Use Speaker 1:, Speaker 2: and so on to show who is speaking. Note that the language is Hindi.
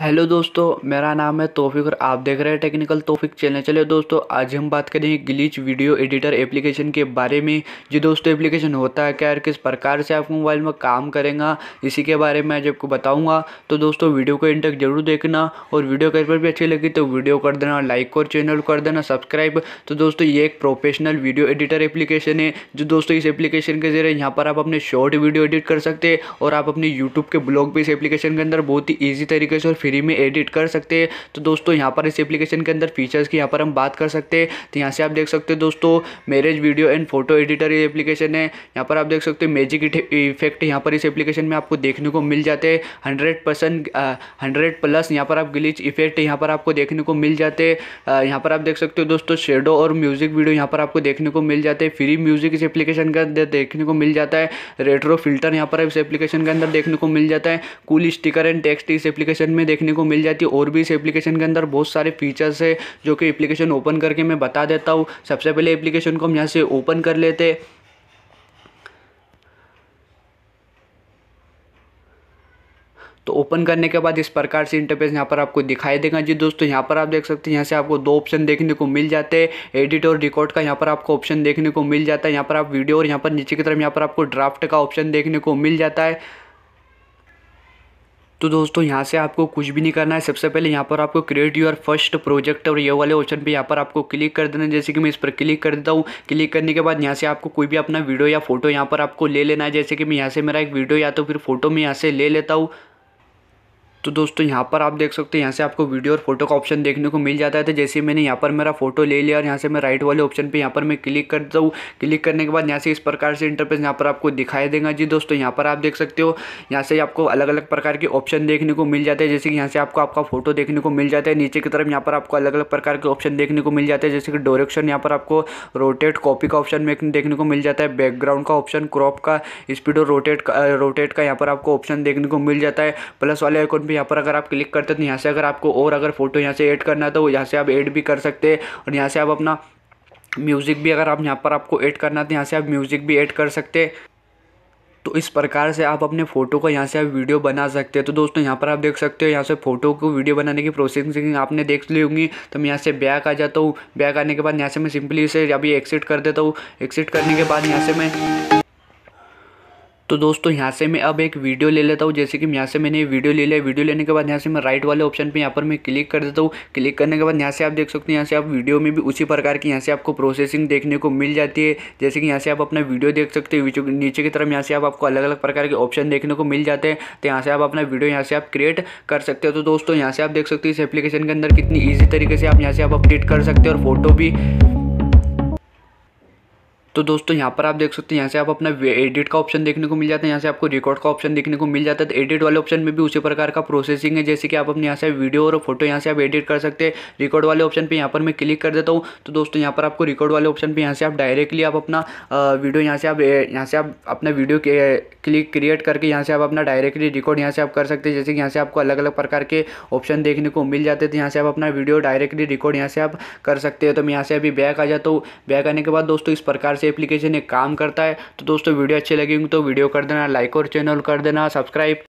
Speaker 1: हेलो दोस्तों मेरा नाम है तोफिक और आप देख रहे हैं टेक्निकल तोफिक चैनल चले दोस्तों आज हम बात करेंगे ग्लिच वीडियो एडिटर एप्लीकेशन के बारे में जो दोस्तों एप्लीकेशन होता है क्या और किस प्रकार से आपको मोबाइल में काम करेगा इसी के बारे में आज आपको बताऊंगा तो दोस्तों वीडियो को इन जरूर देखना और वीडियो कहीं पर भी अच्छी लगी तो वीडियो कर देना लाइक और चैनल कर देना सब्सक्राइब तो दोस्तों ये एक प्रोफेशनल वीडियो एडिटर एप्लीकेशन है जो दोस्तों इस एप्लीकेशन के जरिए यहाँ पर आप अपने शॉर्ट वीडियो एडिट कर सकते हैं और आप अपने यूट्यूब के ब्लॉग भी इस एप्लीकेशन के अंदर बहुत ही ईजी तरीके से और फ्री में एडिट कर सकते हैं तो दोस्तों यहाँ पर इस एप्लीकेशन के अंदर फीचर्स की यहाँ पर हम बात कर सकते हैं तो यहाँ से आप देख सकते हो दोस्तों marriage video and photo editor ये एप्लीकेशन है यहाँ पर आप देख सकते हो मैजिक इफेक्ट यहाँ पर इस एप्लीकेशन में आपको देखने को मिल जाते हैं हंड्रेड परसेंट हंड्रेड प्लस यहाँ पर आप ग्लिच इफेक्ट यहाँ पर आपको देखने को मिल जाते हैं यहाँ पर आप देख सकते हो दोस्तों शेडो और म्यूजिक वीडियो यहाँ पर आपको देखने को मिल जाते हैं फ्री म्यूजिक इस एप्लीकेशन के अंदर देखने को मिल जाता है रेट्रो फिल्टर यहाँ पर इस एप्लीकेशन के अंदर देखने को मिल जाता है कूल स्टिकर एंड टेक्स्ट इस एप्लीकेशन में देखने को मिल जाती है और भी इस एप्लीकेशन के अंदर बहुत सारे फीचर्स है जो कि एप्लीकेशन ओपन करके मैं बता देता हूँ सबसे पहले एप्लीकेशन को हम यहाँ से ओपन कर लेते तो ओपन करने के बाद इस प्रकार से इंटरफेस यहाँ पर आपको दिखाई देगा जी दोस्तों यहाँ पर आप देख सकते हैं यहाँ से आपको दो ऑप्शन देखने को मिल जाते हैं एडिट और रिकॉर्ड का यहाँ पर आपको ऑप्शन देखने को मिल जाता है यहाँ पर आप वीडियो और यहाँ पर नीचे की तरफ यहाँ पर आपको ड्राफ्ट का ऑप्शन देखने को मिल जाता है तो दोस्तों यहाँ से आपको कुछ भी नहीं करना है सबसे पहले यहाँ पर आपको क्रिएट यूर फर्स्ट प्रोजेक्ट और ये वाले ऑप्शन पे यहाँ पर आपको क्लिक कर देना जैसे कि मैं इस पर क्लिक कर देता हूँ क्लिक करने के बाद यहाँ से आपको कोई भी अपना वीडियो या फोटो यहाँ पर आपको ले लेना है जैसे कि मैं यहाँ से मेरा एक वीडियो या तो फिर फोटो मैं यहाँ से ले लेता हूँ तो दोस्तों यहाँ पर आप देख सकते हैं यहाँ से आपको वीडियो और फोटो का ऑप्शन देखने को मिल जाता है तो जैसे मैंने यहाँ पर मेरा फोटो ले लिया और यहाँ से मैं राइट वाले ऑप्शन पर यहाँ पर मैं क्लिक करता हूँ क्लिक करने के बाद यहाँ से इस प्रकार से इंटरफेस यहाँ पर आपको दिखाई देगा जी दोस्तों यहाँ पर आप देख सकते हो यहाँ से आपको अलग अलग प्रकार के ऑप्शन देखने को मिल जाते हैं जैसे कि यहाँ से आपको आपका फोटो देखने को मिल जाता है नीचे की तरफ यहाँ पर आपको अलग अलग प्रकार के ऑप्शन देखने को मिल जाते हैं जैसे कि डोरेक्शन यहाँ पर आपको रोटेट कॉपी का ऑप्शन देखने को मिल जाता है बैकग्राउंड का ऑप्शन क्रॉप का स्पीड और रोटेट का रोटेट का यहाँ पर आपको ऑप्शन देखने को मिल जाता है प्लस वाले आइकॉन पर यहाँ पर अगर आप क्लिक करते तो यहाँ से अगर आपको और अगर फोटो यहाँ से ऐड करना है तो यहाँ से आप ऐड भी कर सकते हैं और यहाँ से आप अपना म्यूज़िक भी अगर आप यहाँ पर आपको ऐड करना है तो यहाँ से आप म्यूज़िक भी ऐड कर सकते हैं तो इस प्रकार से आप अपने फ़ोटो को यहाँ से आप वीडियो बना सकते हैं तो दोस्तों यहाँ पर आप देख सकते हो यहाँ से फ़ोटो को वीडियो बनाने की प्रोसेसिंग आपने देख ली होंगी तो मैं यहाँ से बैक आ जाता हूँ बैक आने के बाद यहाँ से मैं सिंपली इसे अभी एक्सिट कर देता हूँ एक्सिट करने के बाद यहाँ से मैं तो दोस्तों यहाँ से मैं अब एक वीडियो ले लेता हूँ जैसे कि यहाँ से मैंने वीडियो ले लिया वीडियो लेने के बाद यहाँ से मैं राइट वाले ऑप्शन पे यहाँ पर मैं क्लिक कर देता हूँ क्लिक करने के बाद यहाँ से आप देख सकते हैं यहाँ से आप वीडियो में भी उसी प्रकार की यहाँ से आपको प्रोसेसिंग देखने को मिल जाती है जैसे कि यहाँ से आप अपना वीडियो देख सकते हो नीचे की तरफ यहाँ से आप आपको अलग अलग प्रकार के ऑप्शन देखने को मिल जाते हैं तो यहाँ से आप अपना वीडियो यहाँ से आप क्रिएट कर सकते हो तो दोस्तों यहाँ से आप देख सकते हो इस एप्लीकेशन के अंदर कितनी ईजी तरीके से आप यहाँ से आप अपडेट कर सकते हो और फोटो भी तो दोस्तों यहाँ पर आप देख सकते हैं यहाँ से आप अपना एडिट का ऑप्शन देखने को मिल जाता है यहाँ से आपको रिकॉर्ड का ऑप्शन देखने को मिल जाता है तो एडिट वाले ऑप्शन में भी उसी प्रकार का प्रोसेसिंग है जैसे कि आप अपने यहाँ से वीडियो और फोटो यहाँ से आप एडिट कर सकते हैं रिकॉर्ड वाले ऑप्शन पर यहाँ पर मैं क्लिक कर देता हूँ तो दोस्तों यहाँ पर आपको रिकॉर्ड वाले ऑप्शन पर यहाँ से आप डायरेक्टली आप अपना वीडियो यहाँ से आप यहाँ से आप अपना वीडियो क्लिक क्रिएट करके यहाँ से आप अपना डायरेक्टली रिकॉर्ड यहाँ से आप कर सकते हैं जैसे कि यहाँ से आपको अलग अलग प्रकार के ऑप्शन देखने को मिल जाते थे यहाँ से आप अपना वीडियो डायरेक्टली रिकॉर्ड यहाँ से आप कर सकते हैं तो मैं यहाँ से अभी बैक आ जाता हूँ बैक आने के बाद दोस्तों इस प्रकार से से एप्लीकेशन एक काम करता है तो दोस्तों वीडियो अच्छी लगी तो वीडियो कर देना लाइक और चैनल कर देना सब्सक्राइब